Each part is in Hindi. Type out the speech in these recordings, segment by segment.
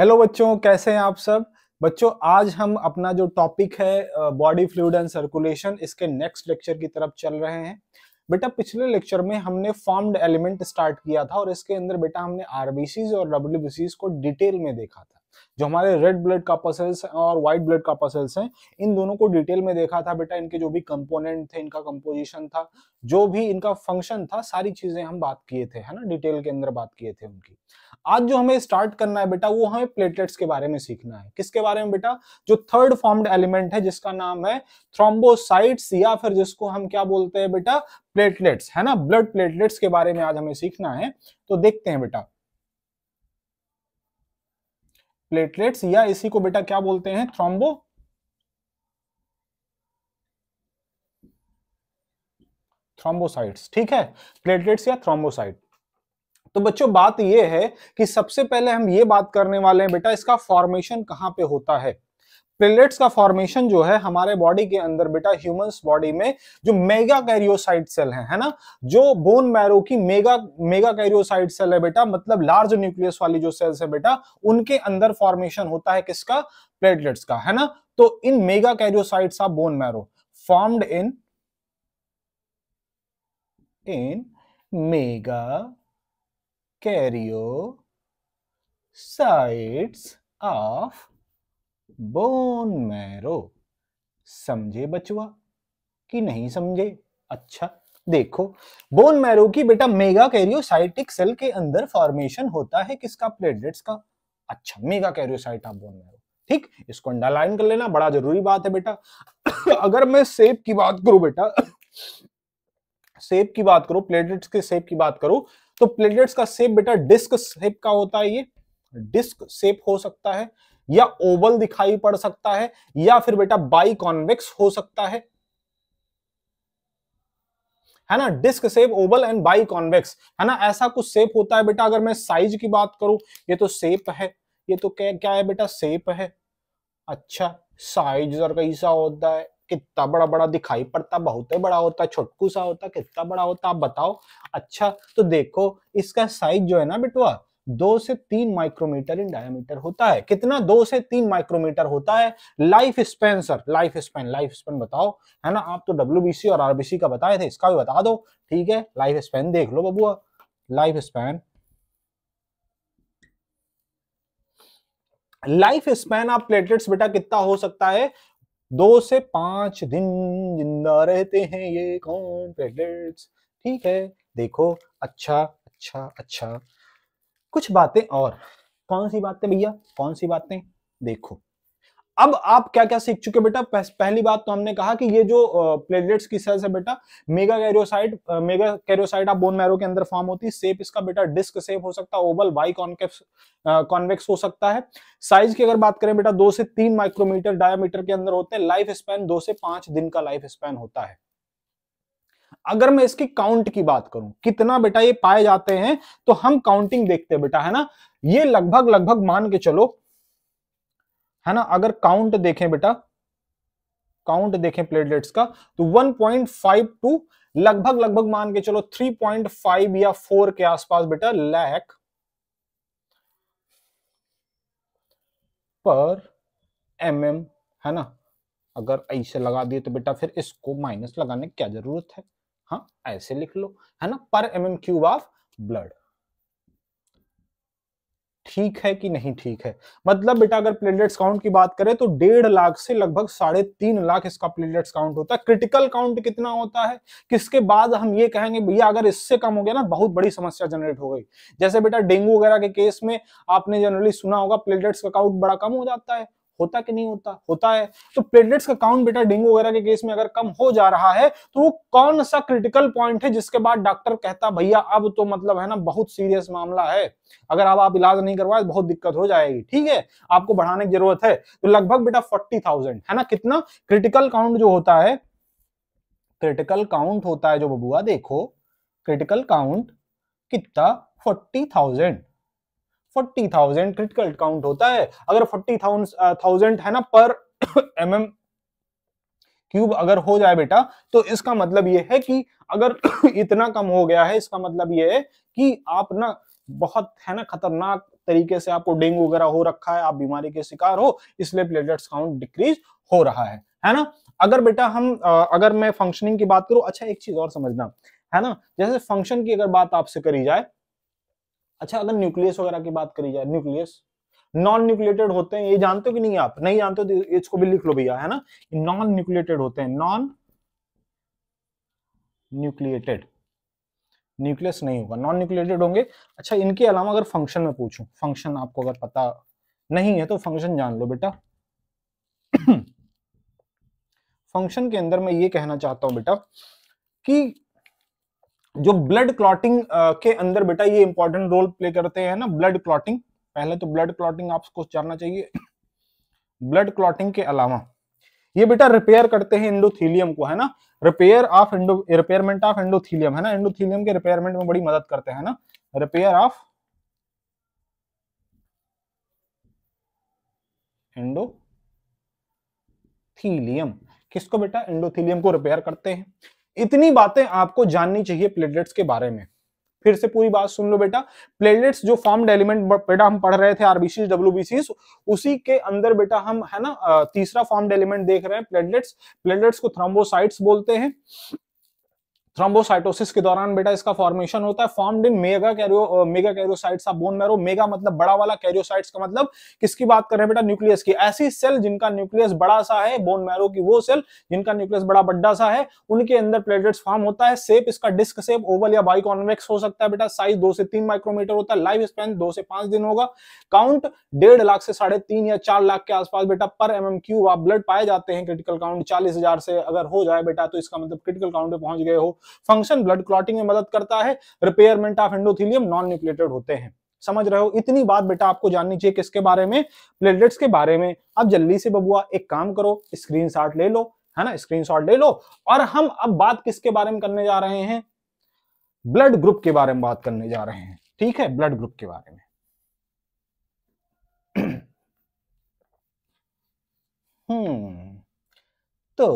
हेलो बच्चों कैसे हैं आप सब बच्चों आज हम अपना जो टॉपिक है बॉडी फ्लूड एंड सर्कुलेशन इसके नेक्स्ट लेक्चर की तरफ चल रहे हैं बेटा पिछले लेक्चर में हमने फॉर्म्ड एलिमेंट स्टार्ट किया था और इसके अंदर बेटा हमने आरबीसीज और डब्ल्यूबीसीज को डिटेल में देखा था जो हमारे रेड ब्लड का पसल्स और व्हाइट ब्लड का पसल्स हैं इन दोनों को डिटेल में देखा था बेटा इनके जो भी कंपोनेंट थे इनका कंपोजिशन था जो भी इनका फंक्शन था सारी चीजें हम बात किए थे है ना डिटेल के अंदर बात किए थे उनकी आज जो हमें स्टार्ट करना है बेटा वो हमें प्लेटलेट्स के बारे में सीखना है किसके बारे में बेटा जो थर्ड फॉर्म्ड एलिमेंट है जिसका नाम है थ्रोम्बोसाइट्स या फिर जिसको हम क्या बोलते हैं बेटा प्लेटलेट्स है ना ब्लड प्लेटलेट्स के बारे में आज हमें सीखना है तो देखते हैं बेटा प्लेटलेट्स या इसी को बेटा क्या बोलते हैं थ्रोम्बो थ्रोम्बोसाइट्स ठीक है प्लेटलेट्स या थ्रोम्बोसाइट तो बच्चों बात यह है कि सबसे पहले हम ये बात करने वाले हैं बेटा इसका फॉर्मेशन कहाँ पे होता है प्लेट्स का फॉर्मेशन जो है हमारे बॉडी के अंदर बेटा ह्यूमंस बॉडी में जो मेगा कैरियोसाइट सेल है है ना जो बोन मैरो की मेगा मेगा कैरियोसाइट सेल है बेटा मतलब लार्ज न्यूक्लियस वाली जो सेल्स है बेटा उनके अंदर फॉर्मेशन होता है किसका प्लेटलेट्स का है ना तो इन megakaryocytes of bone marrow formed in in megakaryocytes of bone marrow समझे बचुआ कि नहीं समझे अच्छा देखो बोन मैरो की बेटा मेगा कैरियोसाइटिक सेल के अंदर फॉर्मेशन होता है किसका प्लेटलेट्स का अच्छा megakaryocyte of bone marrow ठीक इसको अंडरलाइन कर लेना बड़ा जरूरी बात है बेटा अगर मैं सेब की बात करूं बेटा सेब की बात करो प्लेटलेट्स के सेब की बात करो तो प्लेटलेट्स का सेप बेटा डिस्क सेप का होता है ये डिस्क सेप हो सकता है या ओवल दिखाई पड़ सकता है या फिर बेटा बाई कॉन्वेक्स हो सकता है है ना disc shape oval and biconvex है ना ऐसा कुछ सेप होता है बेटा अगर मैं साइज की बात करूं ये तो सेप है ये तो क्या क्या है बेटा सेप है अच्छा साइज और कैसा होता है कितना बड़ा बड़ा दिखाई पड़ता बहुत ही बड़ा होता छोटकू सा होता कितना बड़ा होता आप बताओ अच्छा तो देखो इसका साइज जो है ना बिटवा दो से तीन माइक्रोमीटर इन डायमीटर होता है कितना दो से तीन माइक्रोमीटर होता है life span sir life span life span बताओ है ना आप तो डब्ल्यू और आरबीसी का बताए थे इसका भी बता दो ठीक है लाइफ स्पेन देख लो बबुआ life span life span of platelets बेटा कितना हो सकता है दो से पांच दिन जिंदा रहते हैं ये कौन प्लेटलेट्स ठीक है देखो अच्छा अच्छा अच्छा कुछ बातें और कौन सी बातें भैया कौन सी बातें देखो अब आप क्या क्या सीख चुके बेटा पहली बात तो हमने कहा कि ये जो प्लेटलेट्स की सेल्स है बेटा मेगा कैरियोसाइट मेगा कैरियोसाइट आप बोन मैरो के अंदर फॉर्म होती है सेप इसका बेटा डिस्क सेप हो सकता है ओवल वाई कॉन्केक्स कॉन्वेक्स हो सकता है साइज की अगर बात करें बेटा दो से तीन माइक्रोमीटर डायमीटर के अंदर होते हैं लाइफ स्पैन दो से पांच दिन का लाइफ स्पैन होता है अगर मैं इसकी काउंट की बात करूं कितना बेटा ये पाए जाते हैं तो हम काउंटिंग देखते हैं बेटा है ना ये लगभग लगभग मान के चलो है ना अगर काउंट देखें बेटा काउंट देखें प्लेटलेट्स का तो 1.52 लगभग लगभग मान के चलो 3.5 या 4 के आसपास बेटा लैक पर एम mm, है ना अगर ऐसे लगा दिए तो बेटा फिर इसको माइनस लगाने की क्या जरूरत है हाँ ऐसे लिख लो है ना पर एम क्यूब ऑफ ब्लड ठीक है कि नहीं ठीक है मतलब बेटा अगर प्लेटलेट्स काउंट की बात करें तो डेढ़ लाख से लगभग साढ़े तीन लाख इसका प्लेटलेट्स काउंट होता है क्रिटिकल काउंट कितना होता है किसके बाद हम ये कहेंगे भैया अगर इससे कम हो गया ना बहुत बड़ी समस्या जनरेट हो गई जैसे बेटा डेंगू वगैरह के केस में आपने जनरली सुना होगा प्लेटलेट्स का काउंट बड़ा कम हो जाता है होता कि नहीं होता होता है तो प्लेटलेट्स का काउंट बेटा डेंगू वगैरह के केस में अगर कम हो जा रहा है तो वो कौन सा क्रिटिकल पॉइंट है जिसके बाद डॉक्टर कहता भैया अब तो मतलब है ना बहुत सीरियस मामला है अगर अब आप इलाज नहीं करवाए बहुत दिक्कत हो जाएगी ठीक है आपको बढ़ाने की जरूरत है तो लगभग बेटा फोर्टी है ना कितना क्रिटिकल काउंट जो होता है क्रिटिकल काउंट होता है जो बबुआ देखो क्रिटिकल काउंट कितना forty thousand forty thousand critical count होता है अगर फोर्टी थाउजेंड uh, है ना पर एम एम क्यूब अगर हो जाए बेटा तो इसका मतलब ये है कि अगर इतना कम हो गया है इसका मतलब ये है कि आप ना बहुत है ना खतरनाक तरीके से आपको डेंगू वगैरह हो रखा है आप बीमारी के शिकार हो इसलिए प्लेटलेट्स काउंट डिक्रीज हो रहा है है ना अगर बेटा हम uh, अगर मैं फंक्शनिंग की बात करूं अच्छा एक चीज और समझना है ना जैसे फंक्शन की अगर बात आपसे करी जाए अच्छा अगर न्यूक्लियस वगैरह की बात करी जाए न्यूक्लियस नॉन न्यूक्लिएटेड होते हैं ये जानते हो कि नहीं आप नहीं जानते तो इसको भी लिख लो भैया है ना नॉन न्यूक्लिएटेड होते हैं नॉन न्यूक्लिएटेड न्यूक्लियस नहीं होगा नॉन न्यूक्लिएटेड होंगे अच्छा इनके अलावा अगर फंक्शन में पूछूं फंक्शन आपको अगर पता नहीं है तो फंक्शन जान लो बेटा फंक्शन के अंदर मैं ये कहना चाहता हूं बेटा कि जो ब्लड क्लॉटिंग uh, के अंदर बेटा ये इंपॉर्टेंट रोल प्ले करते हैं ना ब्लड क्लॉटिंग पहले तो ब्लड क्लॉटिंग आपको जानना चाहिए ब्लड क्लॉटिंग के अलावा ये बेटा रिपेयर करते हैं इंडोथीलियम को है ना repair of endo repairment of endothelium है ना इंडोथीलियम के रिपेयरमेंट में बड़ी मदद करते हैं ना रिपेयर ऑफ इंडोथीलियम किसको बेटा इंडोथीलियम को रिपेयर करते हैं इतनी बातें आपको जाननी चाहिए प्लेटलेट्स के बारे में फिर से पूरी बात सुन लो बेटा प्लेटलेट्स जो फॉर्म्ड एलिमेंट बेटा हम पढ़ रहे थे आरबीसी डब्ल्यूबीसी उसी के अंदर बेटा हम है ना तीसरा फॉर्म्ड एलिमेंट देख रहे हैं प्लेटलेट्स प्लेटलेट्स को थ्रोम्बोसाइट्स बोलते हैं थ्रोम्बोसाइटोसिस के दौरान बेटा इसका फॉर्मेशन होता है formed in mega karyo megakaryocytes of bone marrow mega मतलब बड़ा वाला कैरियोसाइट्स का मतलब किसकी बात कर रहे हैं बेटा न्यूक्लियस की ऐसी सेल जिनका न्यूक्लियस बड़ा सा है बोन मैरो की वो सेल जिनका न्यूक्लियस बड़ा बड्डा सा है उनके अंदर प्लेटलेट्स फॉर्म होता है सेप इसका डिस्क सेप ओवल या बाई कॉन्वेक्स हो सकता है बेटा साइज दो से तीन माइक्रोमीटर होता है लाइफ स्पैन दो से पांच दिन होगा काउंट डेढ़ लाख से साढ़े तीन या चार लाख के आसपास बेटा पर एम एम क्यू आप ब्लड पाए जाते हैं क्रिटिकल काउंट चालीस हजार से अगर हो जाए बेटा तो इसका मतलब क्रिटिकल काउंट पे पहुंच गए हो फंक्शन ब्लड क्लॉटिंग में मदद करता है repairment of endothelium non nucleated होते हैं समझ रहे हो इतनी बात बेटा आपको जाननी चाहिए किसके बारे में प्लेटलेट्स के बारे में अब जल्दी से बबुआ एक काम करो स्क्रीन ले लो है ना स्क्रीन ले लो और हम अब बात किसके बारे में करने जा रहे हैं ब्लड ग्रुप के बारे में बात करने जा रहे हैं ठीक है ब्लड ग्रुप के बारे में हम्म तो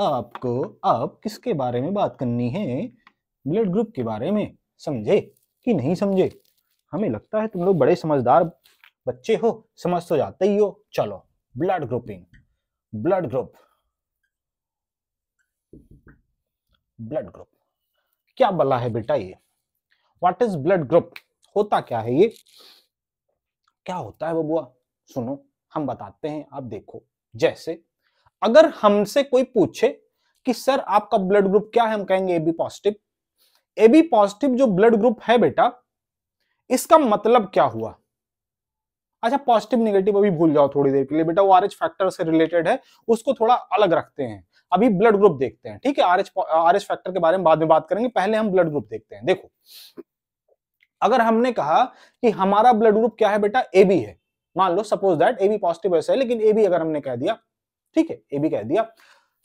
आपको आप किसके बारे में बात करनी है ब्लड ग्रुप के बारे में समझे कि नहीं समझे हमें लगता है तुम लोग बड़े समझदार बच्चे हो समझ तो जाते ही हो चलो blood grouping blood group blood group क्या बला है बेटा ये व्हाट इज ब्लड ग्रुप होता क्या है ये क्या होता है बबुआ सुनो हम बताते हैं आप देखो जैसे अगर हमसे कोई पूछे कि सर आपका ब्लड ग्रुप क्या है हम कहेंगे एबी पॉजिटिव एबी पॉजिटिव जो ब्लड ग्रुप है बेटा इसका मतलब क्या हुआ अच्छा पॉजिटिव निगेटिव अभी भूल जाओ थोड़ी देर के लिए बेटा वो आरएच फैक्टर से रिलेटेड है उसको थोड़ा अलग रखते हैं अभी ब्लड ग्रुप देखते हैं ठीक है आरएच आरएच फैक्टर के बारे में बाद में बात करेंगे पहले हम ब्लड ग्रुप देखते हैं देखो अगर हमने कहा कि हमारा ब्लड ग्रुप क्या है बेटा एबी है मान लो सपोज दैट एबी पॉजिटिव ऐसा है लेकिन ए बी अगर हमने कह दिया ठीक है ए बी कह दिया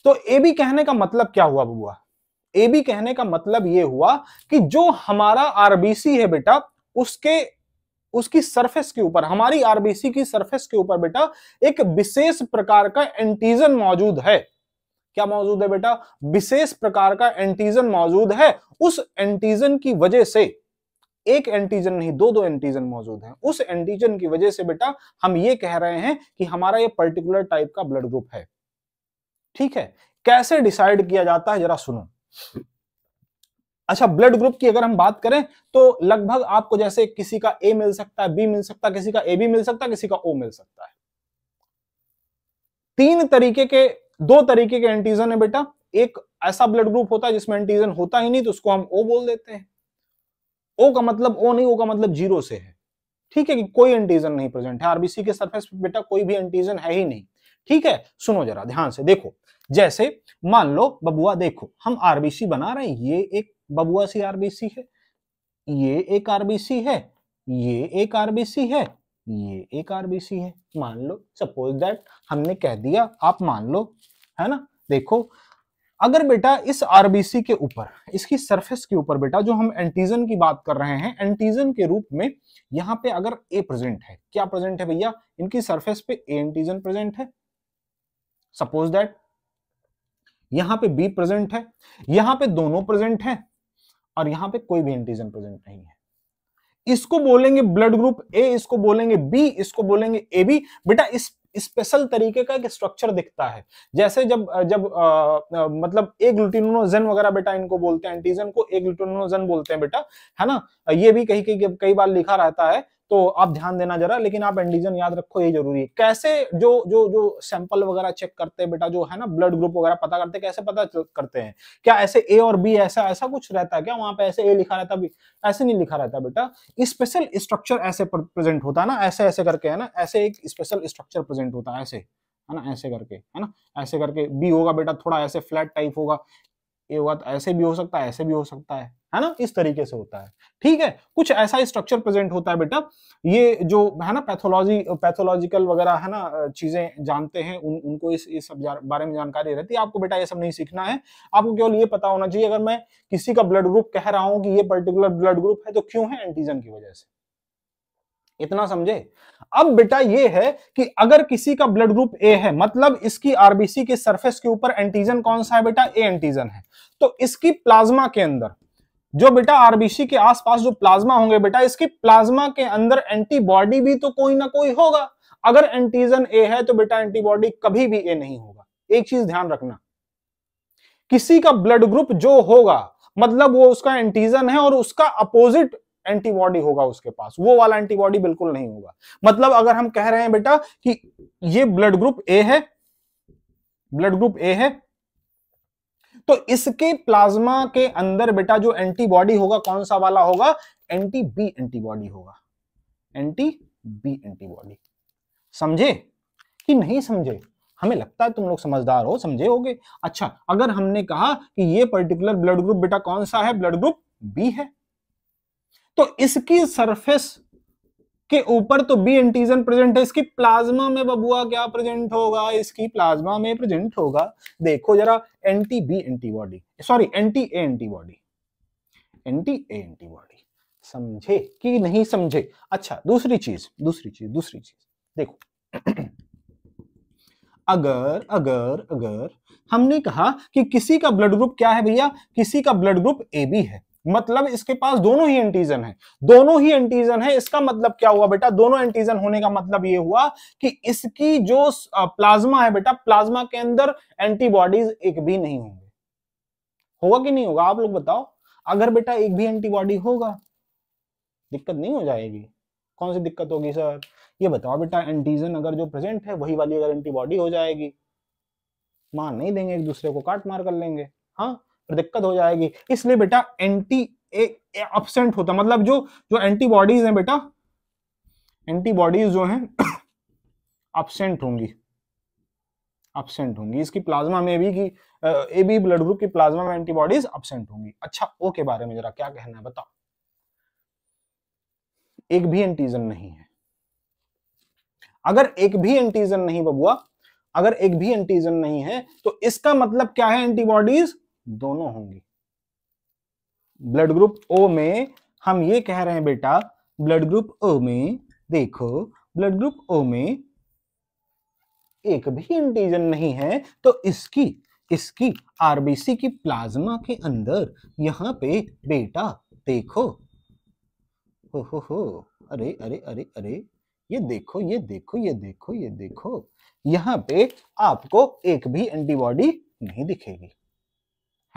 तो ए बी कहने का मतलब क्या हुआ बबुआ ए बी कहने का मतलब ये हुआ कि जो हमारा आरबीसी है बेटा उसके उसकी सरफेस के ऊपर हमारी आरबीसी की सरफेस के ऊपर बेटा एक विशेष प्रकार का एंटीजन मौजूद है क्या मौजूद है बेटा विशेष प्रकार का एंटीजन मौजूद है उस एंटीजन की वजह से एक एंटीजन नहीं दो दो एंटीजन मौजूद हैं उस एंटीजन की वजह से बेटा हम ये कह रहे हैं कि हमारा ये पर्टिकुलर टाइप का ब्लड ग्रुप है ठीक है कैसे डिसाइड किया जाता है जरा सुनो अच्छा ब्लड ग्रुप की अगर हम बात करें तो लगभग आपको जैसे किसी का ए मिल सकता है बी मिल सकता है किसी का ए बी मिल सकता है किसी का ओ मिल सकता है तीन तरीके के दो तरीके के एंटीजन है बेटा एक ऐसा ब्लड ग्रुप होता है जिसमें एंटीजन होता ही नहीं तो उसको हम ओ बोल देते हैं ओ का मतलब ओ नहीं ओ का मतलब जीरो से है ठीक है कि कोई एंटीजन नहीं प्रेजेंट है आरबीसी के सरफेस पे बेटा कोई भी एंटीजन है ही नहीं ठीक है सुनो जरा ध्यान से देखो जैसे मान लो बबुआ देखो हम आरबीसी बना रहे हैं ये एक बबुआ सी आरबीसी है ये एक आरबीसी है ये एक आरबीसी है ये एक आरबीसी है मान लो सपोज दैट हमने कह दिया आप मान लो है ना देखो अगर बेटा इस आरबीसी के ऊपर इसकी सरफेस के ऊपर बेटा जो हम एंटीजन की बात कर रहे हैं एंटीजन के रूप में यहां पे अगर ए प्रेजेंट है क्या प्रेजेंट है भैया इनकी सरफेस पे ए एंटीजन प्रेजेंट है सपोज दैट यहां पे बी प्रेजेंट है यहां पे दोनों प्रेजेंट है और यहां पे कोई भी एंटीजन प्रेजेंट नहीं है इसको बोलेंगे ब्लड ग्रुप ए इसको बोलेंगे बी इसको बोलेंगे ए बी बेटा इस स्पेशल तरीके का एक स्ट्रक्चर दिखता है जैसे जब जब आ, आ, मतलब एक ग्लूटिनोजन वगैरह बेटा इनको बोलते हैं एंटीजन को एक ग्लूटिनोजन बोलते हैं बेटा है ना ये भी कहीं कहीं कई बार लिखा रहता है तो आप ध्यान देना जरा लेकिन आप एंटीजन याद रखो ये जरूरी है कैसे जो जो जो सैंपल वगैरह चेक करते हैं बेटा जो है ना ब्लड ग्रुप वगैरह पता करते कैसे पता करते हैं क्या ऐसे ए और बी ऐसा ऐसा कुछ रहता है क्या वहां पे ऐसे ए लिखा रहता है ऐसे नहीं लिखा रहता बेटा स्पेशल स्ट्रक्चर ऐसे प्रेजेंट होता है ना ऐसे ऐसे करके है ना ऐसे एक स्पेशल स्ट्रक्चर प्रेजेंट होता है ऐसे है ना ऐसे करके है ना ऐसे करके बी होगा बेटा थोड़ा ऐसे फ्लैट टाइप होगा ए होगा तो ऐसे भी हो सकता है ऐसे भी हो सकता है है ना इस तरीके से होता है ठीक है कुछ ऐसा स्ट्रक्चर प्रेजेंट होता है बेटा ये जो है ना पैथोलॉजी पैथोलॉजिकल वगैरह है ना चीजें जानते हैं उन उनको इस इस सब बारे में जानकारी रहती है आपको बेटा ये सब नहीं सीखना है आपको केवल ये पता होना चाहिए अगर मैं किसी का ब्लड ग्रुप कह रहा हूं कि ये पर्टिकुलर ब्लड ग्रुप है तो क्यों है एंटीजन की वजह से इतना समझे अब बेटा ये है कि अगर किसी का ब्लड ग्रुप ए है मतलब इसकी आरबीसी के सरफेस के ऊपर एंटीजन कौन सा है बेटा ए एंटीजन है तो इसकी प्लाज्मा के अंदर जो बेटा आरबीसी के आसपास जो प्लाज्मा होंगे बेटा इसके प्लाज्मा के अंदर एंटीबॉडी भी तो कोई ना कोई होगा अगर एंटीजन ए है तो बेटा एंटीबॉडी कभी भी ए नहीं होगा एक चीज ध्यान रखना किसी का ब्लड ग्रुप जो होगा मतलब वो उसका एंटीजन है और उसका अपोजिट एंटीबॉडी होगा उसके पास वो वाला एंटीबॉडी बिल्कुल नहीं होगा मतलब अगर हम कह रहे हैं बेटा कि ये ब्लड ग्रुप ए है ब्लड ग्रुप ए है तो इसके प्लाज्मा के अंदर बेटा जो एंटीबॉडी होगा कौन सा वाला होगा एंटी बी एंटीबॉडी होगा एंटी बी एंटीबॉडी समझे कि नहीं समझे हमें लगता है तुम लोग समझदार हो समझे होगे अच्छा अगर हमने कहा कि ये पर्टिकुलर ब्लड ग्रुप बेटा कौन सा है ब्लड ग्रुप बी है तो इसकी सरफेस के ऊपर तो बी एंटीजन प्रेजेंट है इसकी प्लाज्मा में बबुआ क्या प्रेजेंट होगा इसकी प्लाज्मा में प्रेजेंट होगा देखो जरा anti B antibody sorry anti A antibody anti A antibody समझे कि नहीं समझे अच्छा दूसरी चीज दूसरी चीज दूसरी चीज देखो अगर अगर अगर हमने कहा कि किसी का ब्लड ग्रुप क्या है भैया किसी का ब्लड ग्रुप ए बी है मतलब इसके पास दोनों ही एंटीजन है दोनों ही एंटीजन है इसका मतलब क्या हुआ बेटा दोनों एंटीजन होने का मतलब ये हुआ कि इसकी जो प्लाज्मा है बेटा प्लाज्मा के अंदर एंटीबॉडीज एक भी नहीं होंगे होगा कि नहीं होगा आप लोग बताओ अगर बेटा एक भी एंटीबॉडी होगा दिक्कत नहीं हो जाएगी कौन सी दिक्कत होगी सर ये बताओ बेटा एंटीजन अगर जो प्रेजेंट है वही वाली अगर एंटीबॉडी हो जाएगी मान नहीं देंगे एक दूसरे को काट मार कर लेंगे हाँ दिक्कत हो जाएगी इसलिए बेटा एंटी एबसेंट होता मतलब जो जो एंटीबॉडीज हैं बेटा एंटीबॉडीज जो हैं अपसेंट होंगी अपसेंट होंगी इसकी प्लाज्मा में भी की ए बी ब्लड ग्रुप की प्लाज्मा में एंटीबॉडीज अपसेंट होंगी अच्छा ओ के बारे में जरा क्या कहना है बताओ एक भी एंटीजन नहीं है अगर एक भी एंटीजन नहीं बबुआ अगर एक भी एंटीजन नहीं है तो इसका मतलब क्या है एंटीबॉडीज दोनों होंगी ब्लड ग्रुप ओ में हम ये कह रहे हैं बेटा ब्लड ग्रुप ओ में देखो ब्लड ग्रुप ओ में एक भी एंटीजन नहीं है तो इसकी इसकी आरबीसी की प्लाज्मा के अंदर यहां पे बेटा देखो हो हो हो अरे अरे अरे अरे ये देखो ये देखो ये देखो ये देखो यहां पे आपको एक भी एंटीबॉडी नहीं दिखेगी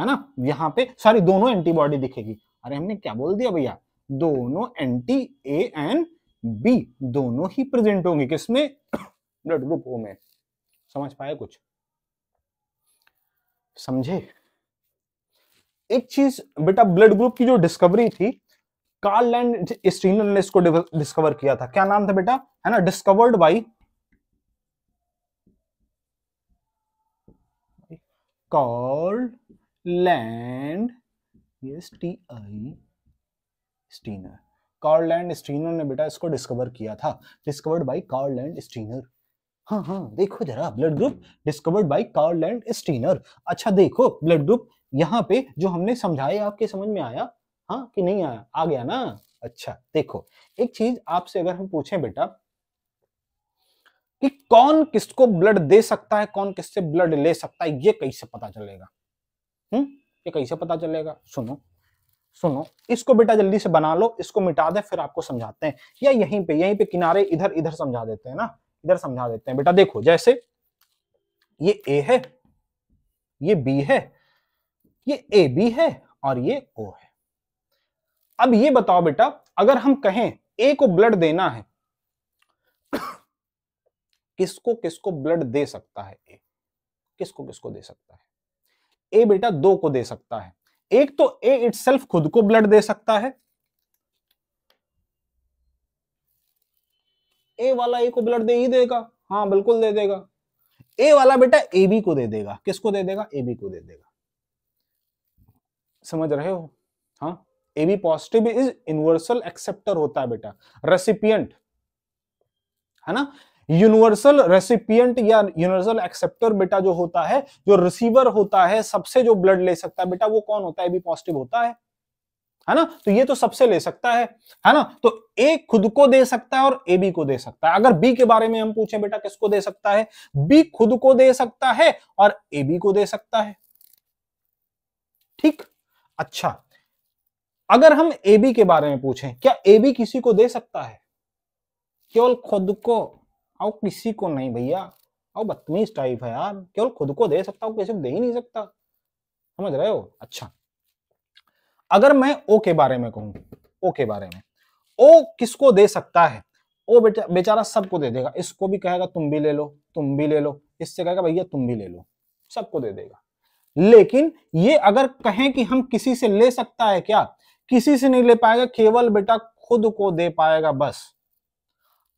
है ना यहाँ पे सॉरी दोनों एंटीबॉडी दिखेगी अरे हमने क्या बोल दिया भैया दोनों एंटी ए एंड बी दोनों ही प्रेजेंट होंगे किसमें ब्लड ग्रुप ओ में समझ पाए कुछ समझे एक चीज बेटा ब्लड ग्रुप की जो डिस्कवरी थी कार्ल एंड स्टीनर ने इसको डिस्कवर किया था क्या नाम था बेटा है ना discovered by Karl Landsteiner Karl Landsteiner ने बेटा इसको डिस्कवर किया था डिस्कवर्ड बाय कार्लैंड स्टीनर हाँ हाँ देखो जरा blood group discovered by Karl Landsteiner अच्छा देखो ब्लड ग्रुप यहाँ पे जो हमने समझाया आपके समझ में आया हाँ कि नहीं आया आ गया ना अच्छा देखो एक चीज आपसे अगर हम पूछें बेटा कि कौन किसको ब्लड दे सकता है कौन किससे ब्लड ले सकता है ये कैसे पता चलेगा हम्म ये कैसे पता चलेगा सुनो सुनो इसको बेटा जल्दी से बना लो इसको मिटा दे फिर आपको समझाते हैं या यहीं पे यहीं पे किनारे इधर इधर समझा देते हैं ना इधर समझा देते हैं बेटा देखो जैसे ये ए है ये बी है ये ए बी है और ये ओ है अब ये बताओ बेटा अगर हम कहें ए को ब्लड देना है किसको किसको ब्लड दे सकता है ए किसको किसको दे सकता है ए बेटा दो को दे सकता है एक तो ए इट खुद को ब्लड दे सकता है ए वाला ए को ब्लड दे ही देगा हाँ बिल्कुल दे देगा ए वाला बेटा ए बी को दे देगा किसको दे देगा ए बी को दे देगा समझ रहे हो हाँ A B positive is universal acceptor होता है बेटा रेसिपियंट है ना यूनिवर्सल रेसिपियंट या यूनिवर्सल एक्सेप्टर बेटा जो होता है जो रिसीवर होता है सबसे जो ब्लड ले सकता है बेटा वो कौन होता है भी पॉजिटिव होता है है ना तो ये तो सबसे ले सकता है है ना तो ए खुद को दे सकता है और ए बी को दे सकता है अगर बी के बारे में हम पूछें बेटा किसको दे सकता है बी खुद को दे सकता है और ए बी को दे सकता है ठीक अच्छा अगर हम ए बी के बारे में पूछें क्या ए बी किसी को दे सकता है केवल खुद को आओ किसी को नहीं भैया आओ बदतमीज टाइप है यार केवल खुद को दे सकता हूँ किसी को दे ही नहीं सकता समझ रहे हो अच्छा अगर मैं ओ के बारे में कहूँ ओ के बारे में ओ किसको दे सकता है ओ बेचा बेचारा सबको दे देगा इसको भी कहेगा तुम भी ले लो तुम भी ले लो इससे कहेगा भैया तुम भी ले लो सबको दे देगा लेकिन ये अगर कहें कि हम किसी से ले सकता है क्या किसी से नहीं ले पाएगा केवल बेटा खुद को दे पाएगा बस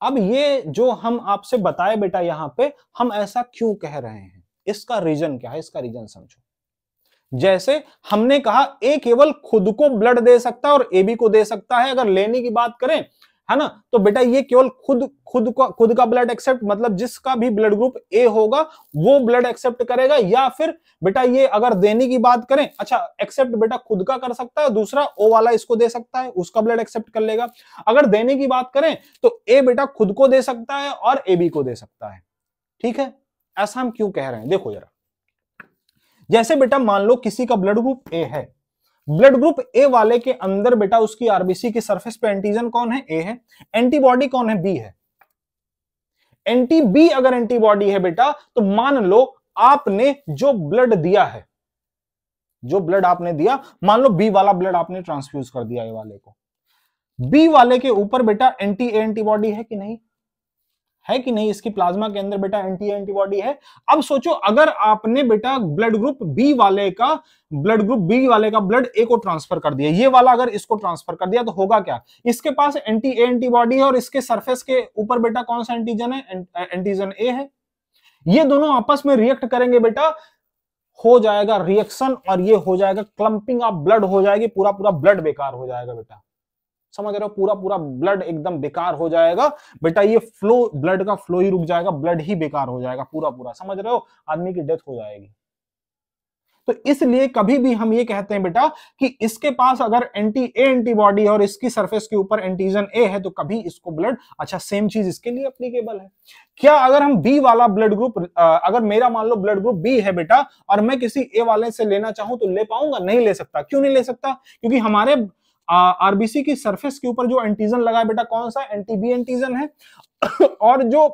अब ये जो हम आपसे बताए बेटा यहां पे हम ऐसा क्यों कह रहे हैं इसका रीजन क्या है इसका रीजन समझो जैसे हमने कहा ए केवल खुद को ब्लड दे सकता है और ए बी को दे सकता है अगर लेने की बात करें है ना तो बेटा ये केवल खुद खुद का खुद का ब्लड एक्सेप्ट मतलब जिसका भी ब्लड ग्रुप ए होगा वो ब्लड एक्सेप्ट करेगा या फिर बेटा ये अगर देने की बात करें अच्छा एक्सेप्ट बेटा खुद का कर सकता है दूसरा ओ वाला इसको दे सकता है उसका ब्लड एक्सेप्ट कर लेगा अगर देने की बात करें तो ए बेटा खुद को दे सकता है और ए बी को दे सकता है ठीक है ऐसा हम क्यों कह रहे हैं देखो जरा जैसे बेटा मान लो किसी का ब्लड ग्रुप ए है ब्लड ग्रुप ए वाले के अंदर बेटा उसकी आरबीसी की सरफेस पे एंटीजन कौन है ए है एंटीबॉडी कौन है बी है एंटी बी अगर एंटीबॉडी है बेटा तो मान लो आपने जो ब्लड दिया है जो ब्लड आपने दिया मान लो बी वाला ब्लड आपने ट्रांसफ्यूज कर दिया ए वाले को बी वाले के ऊपर बेटा एंटी ए एंटीबॉडी है कि नहीं है कि नहीं इसकी प्लाज्मा के अंदर बेटा एंटी एंटीबॉडी है अब सोचो अगर आपने बेटा ब्लड ग्रुप बी वाले का ब्लड ग्रुप बी वाले का ब्लड ए को ट्रांसफर कर दिया ये वाला अगर इसको ट्रांसफर कर दिया तो होगा क्या इसके पास एंटी ए एंटीबॉडी है और इसके सरफेस के ऊपर बेटा कौन सा एंटीजन है एंटीजन ए है ये दोनों आपस में रिएक्ट करेंगे बेटा हो जाएगा रिएक्शन और ये हो जाएगा क्लंपिंग ऑफ ब्लड हो जाएगी पूरा पूरा ब्लड बेकार हो जाएगा बेटा समझ रहे हो पूरा पूरा ब्लड एकदम बेकार हो जाएगा बेटा ये फ्लो ब्लड का फ्लो ही रुक जाएगा ब्लड ही बेकार हो जाएगा पूरा पूरा समझ रहे हो आदमी की डेथ हो जाएगी तो इसलिए कभी भी हम ये कहते हैं बेटा कि इसके पास अगर एंटी ए एंटीबॉडी और इसकी सरफेस के ऊपर एंटीजन ए है तो कभी इसको ब्लड अच्छा सेम चीज इसके लिए अप्लीकेबल है क्या अगर हम बी वाला ब्लड ग्रुप अगर मेरा मान लो ब्लड ग्रुप बी है बेटा और मैं किसी ए वाले से लेना चाहूं तो ले पाऊंगा नहीं ले सकता क्यों नहीं ले सकता क्योंकि हमारे आरबीसी की सरफेस के ऊपर जो एंटीजन लगा है बेटा कौन सा एंटीबी एंटीजन है और जो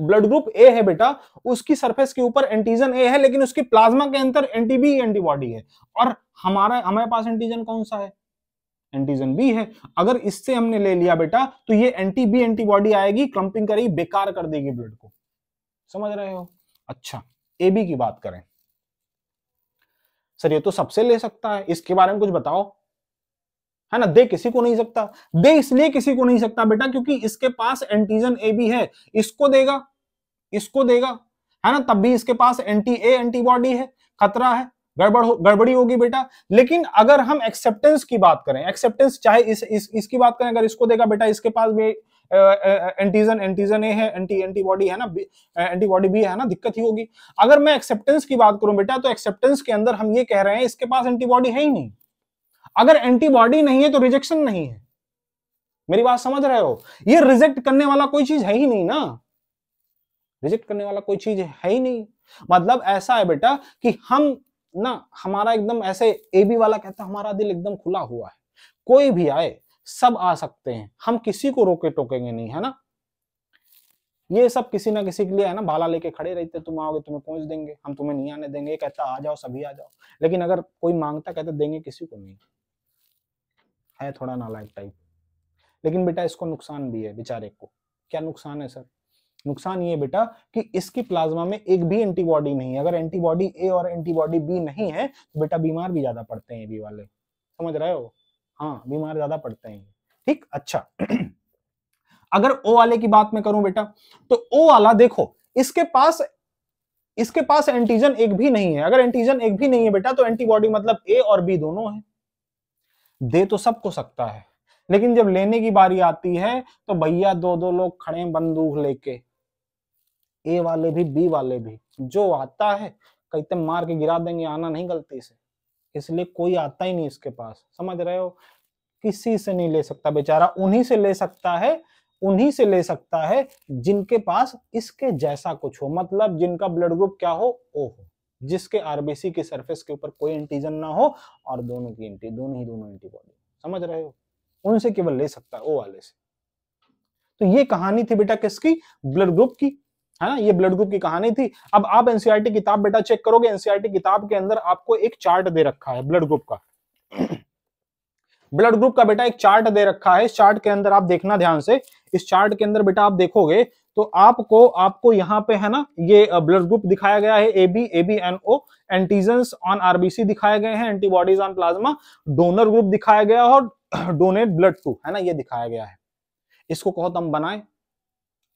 ब्लड ग्रुप ए है बेटा उसकी सरफेस के ऊपर एंटीजन ए है लेकिन उसके प्लाज्मा के अंदर एंटीबी एंटीबॉडी है और हमारा हमारे पास एंटीजन कौन सा है एंटीजन बी है अगर इससे हमने ले लिया बेटा तो ये एंटी बी एंटीबॉडी आएगी क्लंपिंग करेगी बेकार कर देगी ब्लड को समझ रहे हो अच्छा ए बी की बात करें सर ये तो सबसे ले सकता है इसके बारे में कुछ बताओ है ना दे किसी को नहीं सकता दे इसलिए किसी को नहीं सकता बेटा क्योंकि इसके पास एंटीजन ए भी है इसको देगा इसको देगा है ना तब भी इसके पास एंटी ए एंटीबॉडी है खतरा है गड़बड़ गड़बड़ी होगी बेटा लेकिन अगर हम एक्सेप्टेंस की बात करें एक्सेप्टेंस चाहे इस, इस इसकी बात करें अगर इसको देगा बेटा इसके पास भी एंटीजन एंटीजन ए है एंटी एंटीबॉडी है ना एंटीबॉडी भी है ना दिक्कत ही होगी अगर मैं एक्सेप्टेंस की बात करूं बेटा तो एक्सेप्टेंस के अंदर हम ये कह रहे हैं इसके पास एंटीबॉडी है ही नहीं अगर एंटीबॉडी नहीं है तो रिजेक्शन नहीं है मेरी बात समझ रहे हो ये रिजेक्ट करने वाला कोई चीज है ही नहीं ना रिजेक्ट करने वाला कोई चीज है ही नहीं मतलब ऐसा है बेटा कि हम ना हमारा एकदम ऐसे ए बी वाला कहता है हमारा दिल एकदम खुला हुआ है कोई भी आए सब आ सकते हैं हम किसी को रोके टोकेंगे नहीं है ना ये सब किसी ना किसी के लिए है ना भाला लेके खड़े रहते तुम आओगे तुम्हें पहुंच देंगे हम तुम्हें नहीं आने देंगे कहता आ जाओ सभी आ जाओ लेकिन अगर कोई मांगता कहता देंगे किसी को नहीं है थोड़ा नालायक टाइप लेकिन बेटा इसको नुकसान भी है बेचारे को क्या नुकसान है सर नुकसान ये बेटा कि इसकी प्लाज्मा में एक भी एंटीबॉडी नहीं है अगर एंटीबॉडी ए और एंटीबॉडी बी नहीं है तो बेटा बीमार भी ज्यादा पड़ते हैं बी वाले समझ रहे हो हाँ बीमार ज्यादा पड़ते हैं ठीक अच्छा अगर ओ वाले की बात मैं करूं बेटा तो ओ वाला देखो इसके पास इसके पास एंटीजन एक भी नहीं है अगर एंटीजन एक भी नहीं है बेटा तो एंटीबॉडी मतलब ए और बी दोनों है दे तो सबको सकता है लेकिन जब लेने की बारी आती है तो भैया दो दो लोग खड़े बंदूक लेके ए वाले भी बी वाले भी जो आता है कहते तो मार के गिरा देंगे आना नहीं गलती से इसलिए कोई आता ही नहीं इसके पास समझ रहे हो किसी से नहीं ले सकता बेचारा उन्हीं से ले सकता है उन्हीं से ले सकता है जिनके पास इसके जैसा कुछ हो मतलब जिनका ब्लड ग्रुप क्या हो ओ हो जिसके आरबीसी के सरफेस के ऊपर कोई एंटीजन ना हो और दोनों की एंटी दोनों ही दोनों एंटीबॉडी समझ रहे हो उनसे केवल ले सकता है ओ वाले से तो ये कहानी थी बेटा किसकी ब्लड ग्रुप की है ना ये ब्लड ग्रुप की कहानी थी अब आप एनसीआरटी किताब बेटा चेक करोगे एनसीआरटी किताब के अंदर आपको एक चार्ट दे रखा है ब्लड ग्रुप का ब्लड ग्रुप का बेटा एक चार्ट दे रखा है इस चार्ट के अंदर आप देखना ध्यान से इस चार्ट के अंदर बेटा आप देखोगे तो आपको आपको यहाँ पे है ना ये ब्लड ग्रुप दिखाया गया है A B A B and O antigen on RBC दिखाए गए हैं antibodies on plasma donor group दिखाया गया और डोनेट ब्लड टू है ना ये दिखाया गया है इसको कहो हम बनाए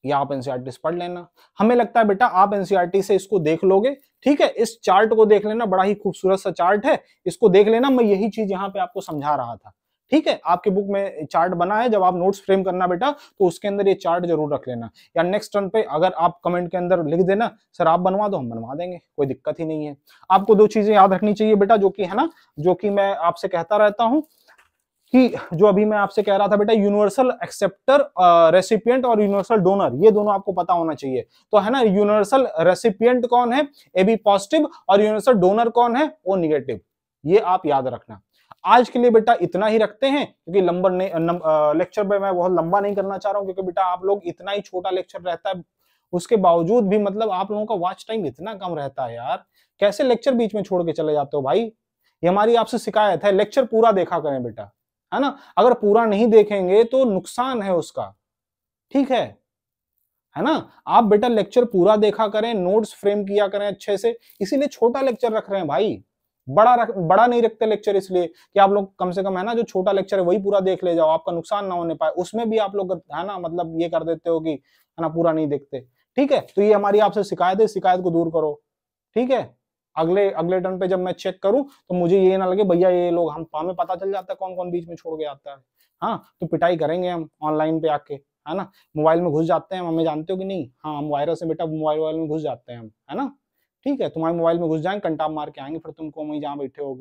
या आप एनसीआरटी e से पढ़ लेना हमें लगता है बेटा आप एनसीआरटी e से इसको देख लोगे ठीक है इस चार्ट को देख लेना बड़ा ही खूबसूरत सा चार्ट है इसको देख लेना मैं यही चीज यहाँ पे आपको समझा रहा था ठीक है आपके बुक में चार्ट बना है जब आप नोट्स फ्रेम करना बेटा तो उसके अंदर ये चार्ट जरूर रख लेना या नेक्स्ट टर्न पे अगर आप कमेंट के अंदर लिख देना सर आप बनवा दो हम बनवा देंगे कोई दिक्कत ही नहीं है आपको दो चीजें याद रखनी चाहिए बेटा जो की है ना जो कि मैं आपसे कहता रहता हूँ कि जो अभी मैं आपसे कह रहा था बेटा यूनिवर्सल एक्सेप्टर रेसिपियंट और यूनिवर्सल डोनर ये दोनों आपको पता होना चाहिए तो है ना यूनिवर्सल रेसिपियंट कौन है ए बी पॉजिटिव और यूनिवर्सल डोनर कौन है वो निगेटिव ये आप याद रखना आज के लिए बेटा इतना ही रखते हैं क्योंकि लंबर ने लेक्चर पे मैं बहुत लंबा नहीं करना चाह रहा हूँ क्योंकि बेटा आप लोग इतना ही छोटा लेक्चर रहता है उसके बावजूद भी मतलब आप लोगों का वॉच टाइम इतना कम रहता है यार कैसे लेक्चर बीच में छोड़ के चले जाते हो भाई ये हमारी आपसे शिकायत है लेक्चर पूरा देखा करें बेटा है ना अगर पूरा नहीं देखेंगे तो नुकसान है उसका ठीक है है ना आप बेटा लेक्चर पूरा देखा करें नोट्स फ्रेम किया करें अच्छे से इसीलिए छोटा लेक्चर रख रहे हैं भाई बड़ा रख बड़ा नहीं रखते लेक्चर इसलिए कि आप लोग कम से कम है ना जो छोटा लेक्चर है वही पूरा देख ले जाओ आपका नुकसान ना होने पाए उसमें भी आप लोग है ना मतलब ये कर देते हो कि है ना पूरा नहीं देखते ठीक है तो ये हमारी आपसे शिकायत है शिकायत को दूर करो ठीक है अगले अगले टर्न पे जब मैं चेक करूं तो मुझे ये ना लगे भैया ये लोग हम हमें पता चल जाता है कौन कौन बीच में छोड़ के आता है हाँ तो पिटाई करेंगे हम ऑनलाइन पे आके है ना मोबाइल में घुस जाते हैं हमें जानते हो कि नहीं हाँ हम वायरस है बेटा मोबाइल वायरल में घुस जाते हैं हम है ना ठीक है तुम्हारे मोबाइल में घुस जाएंगे कंटाप मार के आएंगे फिर तुमको वहीं जहाँ बैठे हो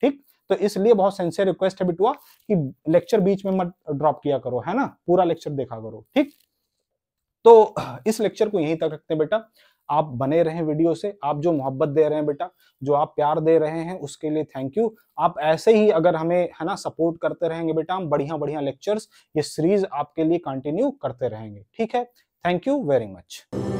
ठीक तो इसलिए बहुत सेंसियर रिक्वेस्ट है बिटुआ कि लेक्चर बीच में मत ड्रॉप किया करो है ना पूरा लेक्चर देखा करो ठीक तो इस लेक्चर को यहीं तक रखते हैं बेटा आप बने रहें वीडियो से आप जो मोहब्बत दे रहे हैं बेटा जो आप प्यार दे रहे हैं उसके लिए थैंक यू आप ऐसे ही अगर हमें है ना सपोर्ट करते रहेंगे बेटा हम बढ़िया बढ़िया लेक्चर्स ये सीरीज आपके लिए कंटिन्यू करते रहेंगे ठीक है थैंक यू वेरी मच